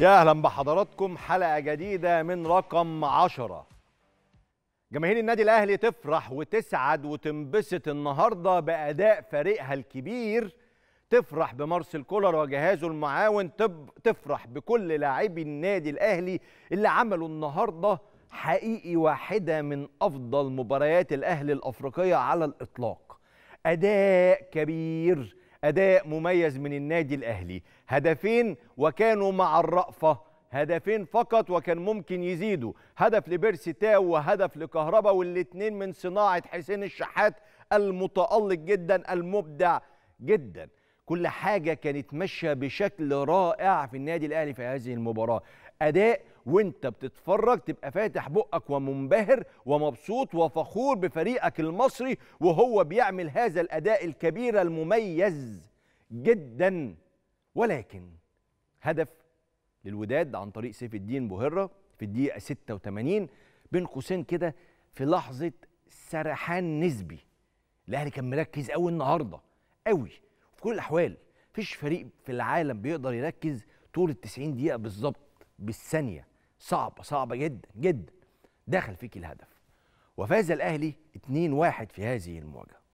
يا اهلا بحضراتكم حلقه جديده من رقم عشرة جماهير النادي الاهلي تفرح وتسعد وتنبسط النهارده باداء فريقها الكبير تفرح بمارسيل كولر وجهازه المعاون تفرح بكل لاعبي النادي الاهلي اللي عملوا النهارده حقيقي واحده من افضل مباريات الاهلي الافريقيه على الاطلاق اداء كبير أداء مميز من النادي الأهلي هدفين وكانوا مع الرأفة هدفين فقط وكان ممكن يزيدوا هدف لبيرسي تاو وهدف لكهربا والاثنين من صناعة حسين الشحات المتألق جدا المبدع جدا كل حاجة كانت ماشية بشكل رائع في النادي الأهلي في هذه المباراة أداء وانت بتتفرج تبقى فاتح بقك ومنبهر ومبسوط وفخور بفريقك المصري وهو بيعمل هذا الأداء الكبير المميز جدا ولكن هدف للوداد عن طريق سيف الدين بوهرة في الدقيقة 86 بين قوسين كده في لحظة سرحان نسبي الأهلي كان مركز قوي النهارده قوي في كل الاحوال مفيش فريق في العالم بيقدر يركز طول ال 90 دقيقه بالظبط بالثانيه صعبه صعبه جدا جدا دخل فيك الهدف وفاز الاهلي 2-1 في هذه المواجهه